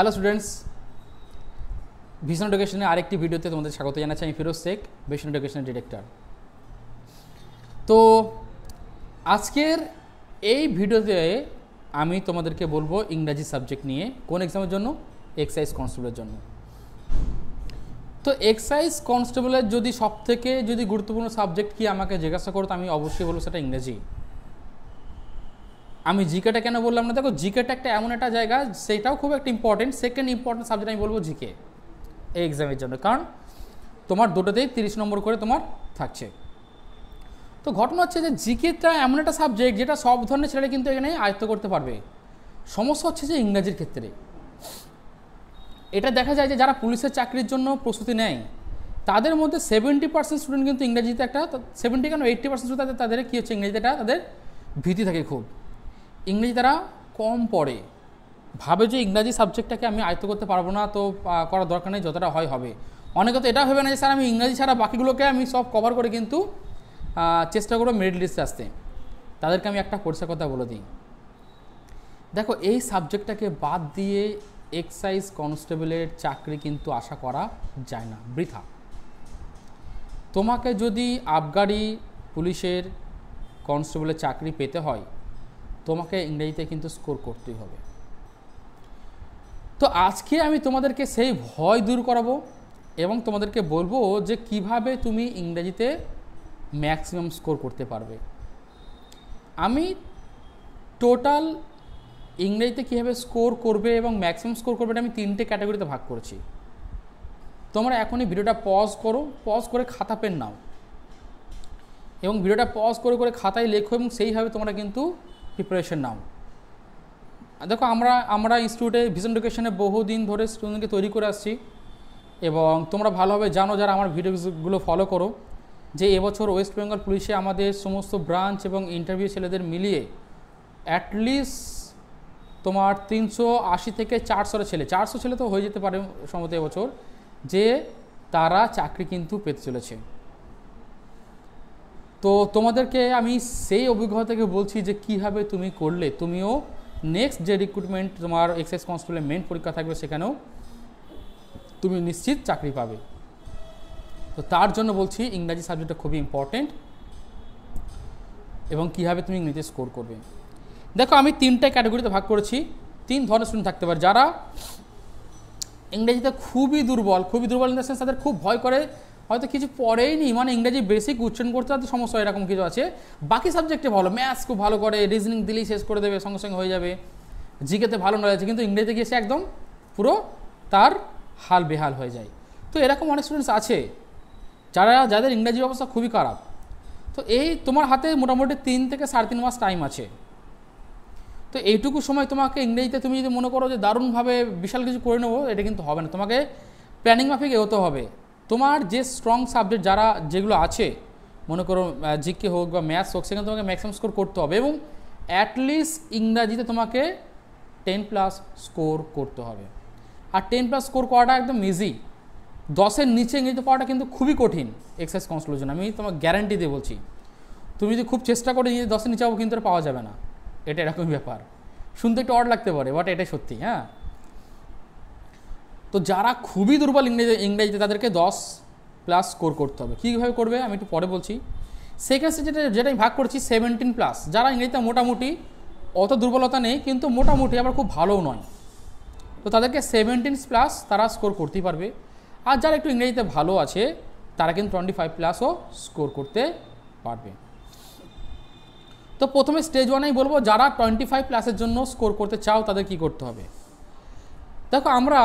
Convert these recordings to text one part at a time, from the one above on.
hello students ভীষণ এডুকেশনের আরেকটি ভিডিওতে তোমাদের স্বাগত জানাচ্ছি আমি ফিরোজ শেখ ভীষণ এডুকেশনের ডিরেক্টর তো আজকের এই ভিডিওতে আমি তোমাদেরকে বলবো ইংরাজি সাবজেক্ট নিয়ে কোন এক্সামের জন্য এক্সাইজ কনস্টেবলের জন্য তো এক্সাইজ কনস্টেবলের যদি সব থেকে যদি গুরুত্বপূর্ণ সাবজেক্ট কি আমাকে জিজ্ঞাসা করতো আমি অবশ্যই বলবো সেটা ইংরেজি আমি জিকেটা কেন বললাম না দেখো জিকেটা একটা এমন একটা জায়গা সেটাও খুব একটা ইম্পর্টেন্ট সেকেন্ড ইম্পর্টেন্ট সাবজেক্ট আমি বলবো জিকে এই এক্সামের জন্য কারণ তোমার দুটোতেই তিরিশ নম্বর করে তোমার থাকছে তো ঘটনা হচ্ছে যে জিকেটা এমন একটা সাবজেক্ট যেটা সব ধরনের ছেলেরা কিন্তু এখানে আয়ত্ত করতে পারবে সমস্যা হচ্ছে যে ইংরাজির ক্ষেত্রে এটা দেখা যায় যে যারা পুলিশের চাকরির জন্য প্রস্তুতি নেয় তাদের মধ্যে সেভেন্টি পার্সেন্ট স্টুডেন্ট কিন্তু ইংরাজিতে একটা সেভেন্টি কেন এইট্টি পার্সেন্ট তাদের তাদের কী হচ্ছে ইংরাজিতে একটা তাদের ভীতি থাকে খুব ইংরেজি তারা কম পড়ে ভাবে যে ইংরাজি সাবজেক্টটাকে আমি আয়ত্ত করতে পারবো না তো করার দরকার নেই যতটা হয় হবে অনেকে তো এটা ভেবে না যে স্যার আমি ইংরাজি ছাড়া বাকিগুলোকে আমি সব কভার করে কিন্তু চেষ্টা করবো মেরিট লিস্টে আসতে তাদেরকে আমি একটা পরিষ্কার কথা বলে দিই দেখো এই সাবজেক্টটাকে বাদ দিয়ে এক্সাইজ কনস্টেবলের চাকরি কিন্তু আশা করা যায় না বৃথা তোমাকে যদি আবগারি পুলিশের কনস্টেবলের চাকরি পেতে হয় তোমাকে ইংরেজিতে কিন্তু স্কোর করতেই হবে তো আজকে আমি তোমাদেরকে সেই ভয় দূর করাবো এবং তোমাদেরকে বলবো যে কিভাবে তুমি ইংরেজিতে ম্যাক্সিমাম স্কোর করতে পারবে আমি টোটাল ইংরেজিতে কীভাবে স্কোর করবে এবং ম্যাক্সিমাম স্কোর করবে এটা আমি তিনটে ক্যাটাগরিতে ভাগ করেছি তোমরা এখনই ভিডিওটা পজ করো পজ করে খাতা পেন নাও এবং ভিডিওটা পজ করে করে খাতায় লেখো এবং সেইভাবে তোমরা কিন্তু প্রিপারেশন নাও দেখো আমরা আমরা ইনস্টিটিউটে ভিশন এডুকেশনে বহুদিন ধরে স্টুডেন্টকে তৈরি করে আসছি এবং তোমরা ভালোভাবে জানো যারা আমার ভিডিওগুলো ফলো করো যে এবছর ওয়েস্ট বেঙ্গল পুলিশে আমাদের সমস্ত ব্রাঞ্চ এবং ইন্টারভিউ ছেলেদের মিলিয়ে অ্যাটলিস্ট তোমার তিনশো আশি থেকে চারশোটা ছেলে চারশো ছেলে তো হয়ে যেতে পারে সম্ভবত এবছর যে তারা চাকরি কিন্তু পেতে চলেছে তো তোমাদেরকে আমি সেই অভিজ্ঞতা থেকে বলছি যে কিভাবে তুমি করলে তুমিও নেক্সট যে রিক্রুটমেন্ট তোমার এক্সাইজ কনস্টেবলের মেন পরীক্ষা থাকবে সেখানেও তুমি নিশ্চিত চাকরি পাবে তো তার জন্য বলছি ইংরাজি সাবজেক্টটা খুবই ইম্পর্টেন্ট এবং কীভাবে তুমি ইংরেজিতে স্কোর করবে দেখো আমি তিনটা ক্যাটাগরিতে ভাগ করেছি তিন ধরনের স্টুডেন্ট থাকতে পারে যারা ইংরেজিতে খুবই দুর্বল খুবই দুর্বল ইন দ্য সেন্স তাদের খুব ভয় করে হয়তো কিছু পড়েই নি মানে ইংরাজি বেসিক উচ্চারণ করতে হয়তো সমস্যা এরকম কিছু আছে বাকি সাবজেক্টে ভালো ম্যাথস খুব ভালো করে রিজনিং দিলেই শেষ করে দেবে সঙ্গে সঙ্গে হয়ে যাবে জিকেতে ভালো নয় আছে কিন্তু ইংরেজিতে গিয়ে সে একদম পুরো তার হাল বেহাল হয়ে যায় তো এরকম অনেক স্টুডেন্টস আছে যারা যাদের ইংরেজি অবস্থা খুবই খারাপ তো এই তোমার হাতে মোটামুটি তিন থেকে সাড়ে তিন মাস টাইম আছে তো এইটুকু সময় তোমাকে ইংরেজিতে তুমি যদি মনে করো যে দারুণভাবে বিশাল কিছু করে নেবো এটা কিন্তু হবে না তোমাকে প্ল্যানিং মাফিক এগোতে হবে তোমার যে স্ট্রং সাবজেক্ট যারা যেগুলো আছে মনে করো জিকে হোক বা ম্যাথস হোক সেখানে তোমাকে ম্যাক্সিমাম স্কোর করতে হবে এবং অ্যাটলিস্ট ইংরাজিতে তোমাকে টেন প্লাস স্কোর করতে হবে আর টেন প্লাস স্কোর করাটা একদম ইজি দশের নিচে ইংরেজিতে পাওয়াটা কিন্তু খুবই কঠিন এক্সারসাইজ কাউন্সিলের জন্য আমি তোমার গ্যারান্টি দিয়ে বলছি তুমি যদি খুব চেষ্টা করে ইংরেজি দশের নিচে হবো কিন্তু পাওয়া যাবে না এটা এরকমই ব্যাপার শুনতে একটু অড লাগতে পারে বাট এটাই সত্যি হ্যাঁ তো যারা খুবই দুর্বল ইংরেজি ইংরেজিতে তাদেরকে দশ প্লাস স্কোর করতে হবে কীভাবে করবে আমি একটু পরে বলছি সেক্ষেত্রে যেটা যেটা আমি ভাগ করছি সেভেন্টিন প্লাস যারা ইংরেজিতে মোটামুটি অত দুর্বলতা নেই কিন্তু মোটামুটি আবার খুব ভালোও নয় তো তাদেরকে সেভেন্টিন প্লাস তারা স্কোর করতেই পারবে আর যারা একটু ইংরেজিতে ভালো আছে তারা কিন্তু টোয়েন্টি ফাইভ প্লাসও স্কোর করতে পারবে তো প্রথমে স্টেজ ওয়ানেই বলবো যারা টোয়েন্টি ফাইভ প্লাসের জন্য স্কোর করতে চাও তাদের কি করতে হবে দেখো আমরা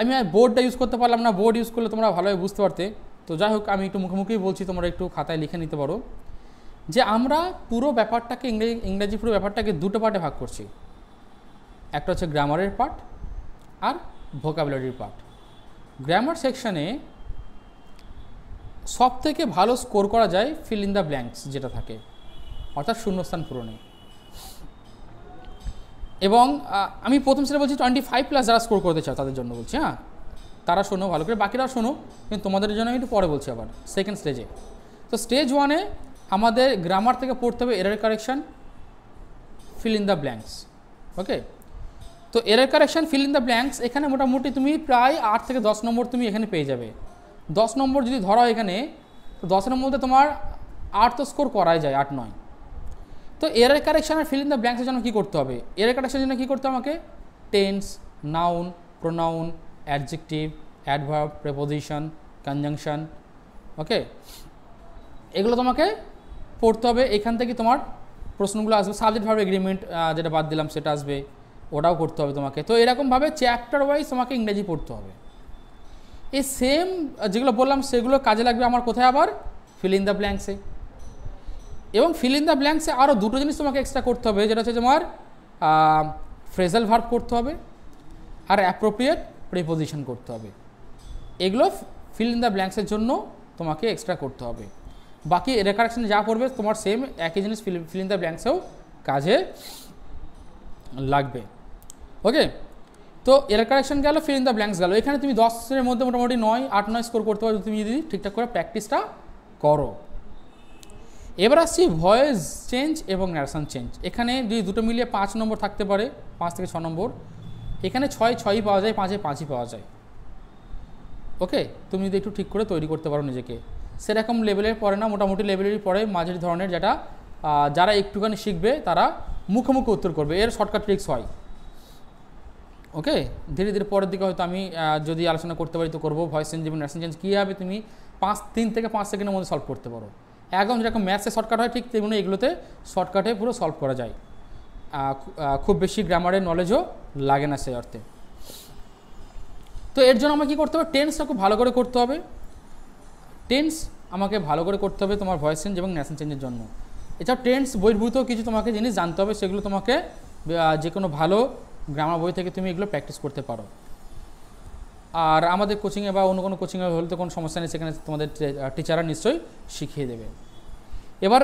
আমি বোর্ডটা ইউজ করতে পারলাম না বোর্ড ইউজ করলে তোমরা ভালোভাবে বুঝতে পারতে তো যাই হোক আমি একটু মুখোমুখি বলছি তোমরা একটু খাতায় লিখে নিতে পারো যে আমরা পুরো ব্যাপারটাকে ইংরেজি ইংরেজি পুরো ব্যাপারটাকে দুটো পার্টে ভাগ করছি একটা হচ্ছে গ্রামারের পার্ট আর ভোকাবুলারির পার্ট গ্রামার সেকশানে সব থেকে ভালো স্কোর করা যায় ফিল ইন দ্য ব্ল্যাঙ্কস যেটা থাকে অর্থাৎ শূন্যস্থান পূরণে এবং আমি প্রথম সেটা বলছি টোয়েন্টি ফাইভ প্লাস যারা স্কোর করতে চাও তাদের জন্য বলছি হ্যাঁ তারা শোনো ভালো করে বাকিরা শোনো কিন্তু তোমাদের জন্য আমি একটু পরে বলছি আবার সেকেন্ড স্টেজে তো স্টেজ ওয়ানে আমাদের গ্রামার থেকে পড়তে হবে error correction fill in the blanks okay তো error correction fill in the blanks এখানে মোটামুটি তুমি প্রায় আট থেকে দশ নম্বর তুমি এখানে পেয়ে যাবে দশ নম্বর যদি ধরো এখানে তো দশ মধ্যে তোমার আট তো স্কোর করাই যায় আট নয় তো error correction fill in the ব্ল্যাঙ্কসের জন্য কী করতে হবে এরার কারেকশনের জন্য কী করতে হবে আমাকে tense noun pronoun adjective adverb preposition conjunction okay এগুলো তোমাকে পড়তে হবে এখান থেকে তোমার প্রশ্নগুলো আসবে সাবজেক্ট ভাবে এগ্রিমেন্ট যেটা বাদ দিলাম সেটা আসবে ওটাও করতে হবে তোমাকে তো এরকমভাবে চ্যাপ্টার ওয়াইজ তোমাকে ইংরেজি পড়তে হবে এই সেম যেগুলো বললাম সেগুলো কাজে লাগবে আমার কোথায় আবার ফিল ইন দ্য ব্ল্যাঙ্কসে এবং ফিল ইন দ্য ব্ল্যাঙ্কসে আরও দুটো জিনিস তোমাকে এক্সট্রা করতে হবে যেটা হচ্ছে তোমার ফ্রেজাল ভার্ব করতে হবে আর অ্যাপ্রোপ্রিয়েট প্রিপোজিশন করতে হবে এগুলো ফিল ইন দ্য ব্ল্যাঙ্কসের জন্য তোমাকে এক্সট্রা করতে হবে বাকি রেকারেকশানে যা পড়বে তোমার সেম একই জিনিস ফিল ফিল ইন দ্য ব্ল্যাঙ্কসেও কাজে লাগবে ওকে তো এ কারেকশন গেল ফিল ইন দ্য ব্ল্যাঙ্কস গেল এখানে তুমি দশের মধ্যে মোটামুটি নয় আট নয় স্কোর করতে পারো তুমি যদি ঠিকঠাক করে প্র্যাকটিসটা করো এবার আসছি ভয়েস চেঞ্জ এবং ন্যারেশন চেঞ্জ এখানে যদি দুটো মিলিয়ে পাঁচ নম্বর থাকতে পারে পাঁচ থেকে ছ নম্বর এখানে ছয় ছয়ই পাওয়া যায় পাঁচে পাঁচই পাওয়া যায় ওকে তুমি যদি একটু ঠিক করে তৈরি করতে পারো নিজেকে সেরকম লেভেলের পরে না মোটামুটি লেভেলেরই পরে মাঝের ধরনের যেটা যারা একটুখানি শিখবে তারা মুখোমুখি উত্তর করবে এর শর্টকাট ট্রিক্স হয় ওকে ধীরে ধীরে পরের দিকে হয়তো আমি যদি আলোচনা করতে পারি তো করবো ভয়েস চেঞ্জ এবং ন্যাশন চেঞ্জ কীভাবে তুমি পাঁচ তিন থেকে পাঁচ সেকেন্ডের মধ্যে সলভ করতে পারো একদম যেরকম ম্যাথসে শর্টকাট হয় ঠিক তেমনি এগুলোতে শর্টকাটে পুরো সলভ করা যায় খুব বেশি গ্রামারের নলেজও লাগে না সেই অর্থে তো এর জন্য আমাকে কী করতে হবে টেন্সটা খুব ভালো করে করতে হবে টেন্স আমাকে ভালো করে করতে হবে তোমার ভয়েস চেঞ্জ এবং ন্যাশন চেঞ্জের জন্য এছাড়া টেন্স বহির্ভূত কিছু তোমাকে জিনিস জানতে হবে সেগুলো তোমাকে যে কোনো ভালো গ্রামার বই থেকে তুমি এগুলো প্র্যাকটিস করতে পারো আর আমাদের কোচিংয়ে বা অন্য কোনো কোচিংয়ে হলে তো কোনো সমস্যা নেই সেখানে তোমাদের টিচাররা নিশ্চয়ই শিখিয়ে দেবে এবার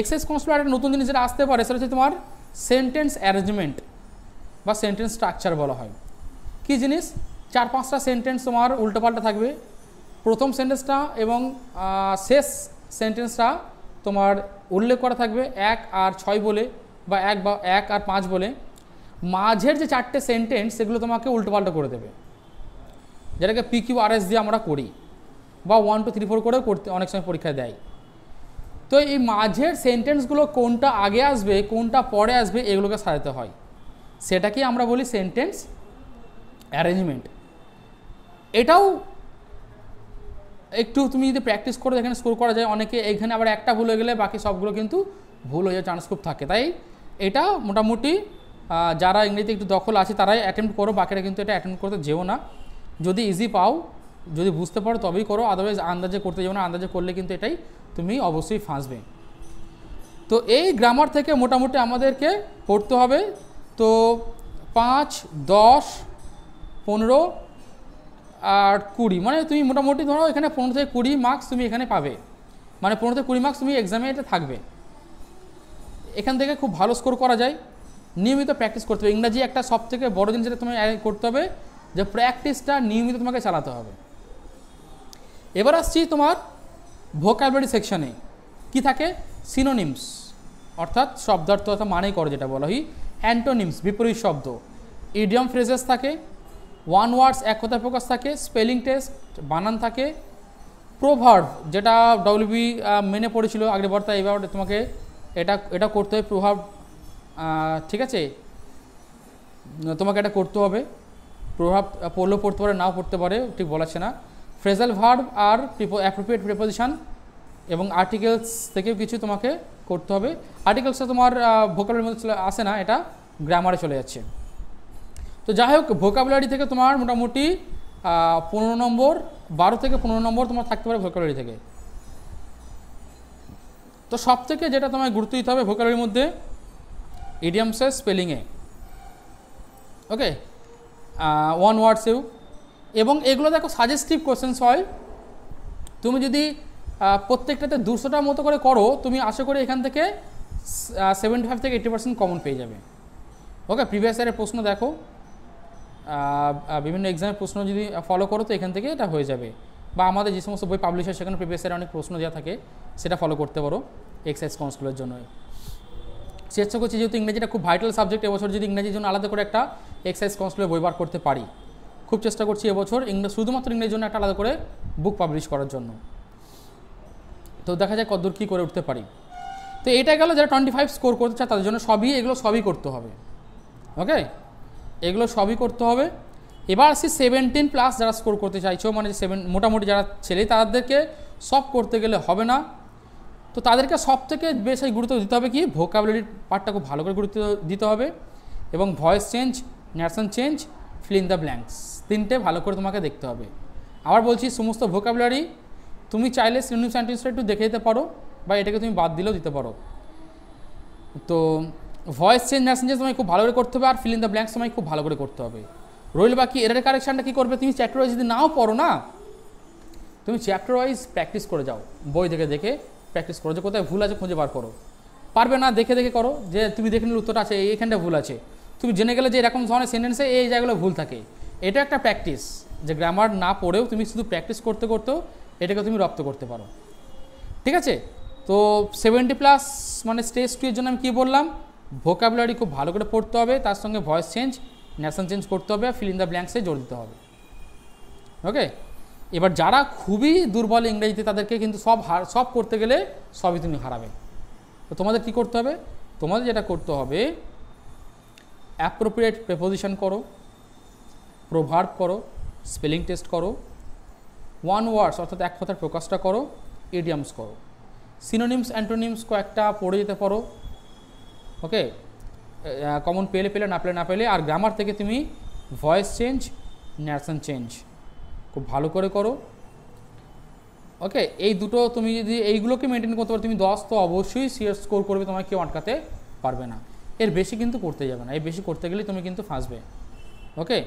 এক্সেস কনস্ট্রাক্ট একটা নতুন জিনিস যেটা আসতে পারে সেটা হচ্ছে তোমার সেন্টেন্স অ্যারেঞ্জমেন্ট বা সেন্টেন্স স্ট্রাকচার বলা হয় কি জিনিস চার পাঁচটা সেন্টেন্স তোমার উল্টোপাল্টা থাকবে প্রথম সেন্টেন্সটা এবং শেষ সেন্টেন্সটা তোমার উল্লেখ করা থাকবে এক আর ছয় বলে বা এক বা এক আর পাঁচ বলে মাঝের যে চারটে সেন্টেন্স সেগুলো তোমাকে উল্টোপাল্টা করে দেবে যেটাকে পিকিউ আর এস দিয়ে আমরা করি বা ওয়ান টু থ্রি ফোর করেও করতে অনেক সময় পরীক্ষা দেয় তো এই মাঝের সেন্টেন্সগুলো কোনটা আগে আসবে কোনটা পরে আসবে এগুলোকে সাজাতে হয় সেটাকে আমরা বলি সেন্টেন্স অ্যারেঞ্জমেন্ট এটাও একটু তুমি যদি প্র্যাকটিস করো এখানে স্কোর করা যায় অনেকে এখানে আবার একটা ভুল হয়ে গেলে বাকি সবগুলো কিন্তু ভুল হয়ে যাওয়ার চান্স খুব থাকে তাই এটা মোটামুটি যারা ইংরেজিতে একটু দখল আছে তারাই অ্যাটেম্প করো বাকিরা কিন্তু এটা অ্যাটেম্প করতে যেও না যদি ইজি পাও যদি বুঝতে পারো তবেই করো আদারওয়াইজ আন্দাজে করতে যাবে না আন্দাজে করলে কিন্তু এটাই তুমি অবশ্যই ফাঁসবে তো এই গ্রামার থেকে মোটামুটি আমাদেরকে পড়তে হবে তো পাঁচ দশ পনেরো আর কুড়ি মানে তুমি মোটামুটি ধরো এখানে পনেরো থেকে কুড়ি মার্কস তুমি এখানে পাবে মানে পনেরো থেকে কুড়ি মার্কস তুমি এক্সামে এটা থাকবে এখান থেকে খুব ভালো স্কোর করা যায় নিয়মিত প্র্যাকটিস করতে হবে ইংরাজি একটা সবথেকে বড়ো জিনিস যেটা তুমি করতে হবে যে প্র্যাকটিসটা নিয়মিত তোমাকে চালাতে হবে এবার আসছি তোমার ভোকাবলারি সেকশনে কি থাকে সিনোনিমস অর্থাৎ শব্দার্থ অর্থাৎ মানে করে যেটা বলা হয় অ্যান্টোনিমস বিপরীত শব্দ ইডিয়াম ফ্রেজেস থাকে ওয়ান ওয়ার্ডস এক কথা প্রকাশ থাকে স্পেলিং টেস্ট বানান থাকে প্রোভার্ভ যেটা ডব্লিউবি মেনে পড়েছিল আগের বার্তা এবার তোমাকে এটা এটা করতে হবে প্রভাব ঠিক আছে তোমাকে এটা করতে হবে প্রভাব পড়লেও পড়তে পারে নাও পড়তে পারে ঠিক বলাচ্ছে না ফ্রেজাল ভার্ব আর অ্যাপ্রোপ্রিয়েট প্রিপোজিশান এবং আর্টিকেলস থেকেও কিছু তোমাকে করতে হবে আর্টিকেলসটা তোমার ভোকাবুলারির মধ্যে চলে আসে না এটা গ্রামারে চলে যাচ্ছে তো যাই হোক ভোকাবুলারি থেকে তোমার মোটামুটি পনেরো নম্বর বারো থেকে পনেরো নম্বর তোমার থাকতে পারে ভোকাবুলারি থেকে তো সব থেকে যেটা তোমায় গুরুত্ব দিতে হবে ভোকাবুলারির মধ্যে ইডিয়ামসের স্পেলিংয়ে ওকে ওয়ান ওয়ার্ডসেও এবং এগুলো দেখো সাজেস্টিভ কোশ্চেন্স হয় তুমি যদি প্রত্যেকটাতে দুশোটার মতো করে করো তুমি আশা করি এখান থেকে সেভেন্টি ফাইভ থেকে এইটি পার্সেন্ট কমন পেয়ে যাবে ওকে প্রিভিয়াস ইয়ারের প্রশ্ন দেখো বিভিন্ন এক্সামের প্রশ্ন যদি ফলো করো তো এখান থেকে এটা হয়ে যাবে বা আমাদের যে সমস্ত বই পাবলিশ হয় সেখানে প্রিভিয়াস ইয়ারে অনেক প্রশ্ন দেওয়া থাকে সেটা ফলো করতে পারো এক্সাইজ কনস্কুলের জন্যই চেষ্টা করছি যেহেতু ইংরেজিটা খুব ভাইটাল সাবজেক্ট এবছর যদি ইংরেজির জন্য আলাদা করে একটা এক্সারসাইজ কনস্টলে বই বার করতে পারি খুব চেষ্টা করছি এবছর ইংরেজ শুধুমাত্র ইংরেজির জন্য একটা আলাদা করে বুক পাবলিশ করার জন্য তো দেখা যায় কতদূর কী করে উঠতে পারি তো এটা গেল যারা টোয়েন্টি ফাইভ স্কোর করতে চায় তাদের জন্য সবই এগুলো সবই করতে হবে ওকে এগুলো সবই করতে হবে এবার আসি সেভেন্টিন প্লাস যারা স্কোর করতে চাইছো মানে সেভেন মোটামুটি যারা ছেলে তাদেরকে সব করতে গেলে হবে না তো তাদেরকে সব থেকে বেশি গুরুত্ব দিতে হবে কি ভোকাবুলারির পার্টটা খুব ভালো করে গুরুত্ব দিতে হবে এবং voice change narration change fill in the blanks তিনটে ভালো করে তোমাকে দেখতে হবে আবার বলছি সমস্ত ভোকাবুলারি তুমি চাইলে সিনোনিম সেন্টেন্সটা একটু দেখে দিতে পারো বা এটাকে তুমি বাদ দিলেও দিতে পারো তো ভয়েস চেঞ্জ ন্যাশন চেঞ্জ তোমায় খুব ভালো করে করতে হবে আর ফিল ইন দ্য ব্ল্যাঙ্কস তোমায় খুব ভালো করে করতে হবে রইল বাকি এর কারেকশানটা কী করবে তুমি চ্যাপ্টার ওয়াইজ যদি নাও পড়ো না তুমি চ্যাপ্টার ওয়াইজ প্র্যাকটিস করে যাও বই থেকে দেখে প্র্যাকটিস করো যে কোথায় ভুল আছে খুঁজে বার করো পারবে না দেখে দেখে করো যে তুমি দেখে নিলে উত্তরটা আছে এইখানটা ভুল আছে তুমি জেনে গেলে যে এরকম ধরনের সেন্টেন্সে এই জায়গাগুলো ভুল থাকে এটা একটা প্র্যাকটিস যে গ্রামার না পড়েও তুমি শুধু প্র্যাকটিস করতে করতেও এটাকে তুমি রপ্ত করতে পারো ঠিক আছে তো সেভেন্টি প্লাস মানে স্টেজ টু এর জন্য আমি কী বললাম ভোকাবুলারি খুব ভালো করে পড়তে হবে তার সঙ্গে ভয়েস চেঞ্জ ন্যাশন চেঞ্জ করতে হবে ফিল ইন দ্য ব্ল্যাঙ্কসে জোর দিতে হবে ওকে এবার যারা খুবই দুর্বল ইংরেজিতে তাদেরকে কিন্তু সব হার সব করতে গেলে সবই তুমি হারাবে তো তোমাদের কি করতে হবে তোমাদের যেটা করতে হবে অ্যাপ্রোপ্রিয়েট প্রেপোজিশন করো প্রোভার্ব করো স্পেলিং টেস্ট করো ওয়ান ওয়ার্ডস অর্থাৎ এক কথার প্রকাশটা করো ইডিয়ামস করো সিনোনিমস অ্যান্টোনিমস কয়েকটা পড়ে যেতে পারো ওকে কমন পেলে পেলে না পেলে না পেলে আর গ্রামার থেকে তুমি ভয়েস চেঞ্জ ন্যাশন চেঞ্জ খুব ভালো করে করো ওকে এই দুটো তুমি যদি এইগুলোকে মেনটেন করতে পারো তুমি দশ তো অবশ্যই সিয়ার স্কোর করবে তোমাকে কেউ আটকাতে পারবে না এর বেশি কিন্তু করতে যাবে না এর বেশি করতে গেলে তুমি কিন্তু ফাঁসবে ওকে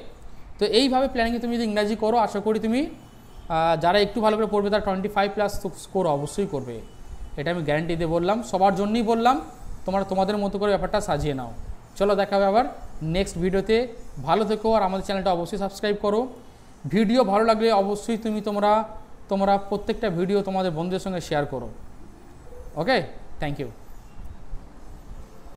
তো এইভাবে প্ল্যানিংয়ে তুমি যদি ইংরাজি করো আশা করি তুমি যারা একটু ভালো করে পড়বে তারা টোয়েন্টি ফাইভ প্লাস স্কোর অবশ্যই করবে এটা আমি গ্যারান্টি দিয়ে বললাম সবার জন্যই বললাম তোমরা তোমাদের মতো করে ব্যাপারটা সাজিয়ে নাও চলো দেখা হবে আবার নেক্সট ভিডিওতে ভালো থেকো আর আমাদের চ্যানেলটা অবশ্যই সাবস্ক্রাইব করো ভিডিও ভালো লাগলে অবশ্যই তুমি তোমরা তোমরা প্রত্যেকটা ভিডিও তোমাদের বন্ধুদের সঙ্গে শেয়ার করো ওকে থ্যাংক ইউ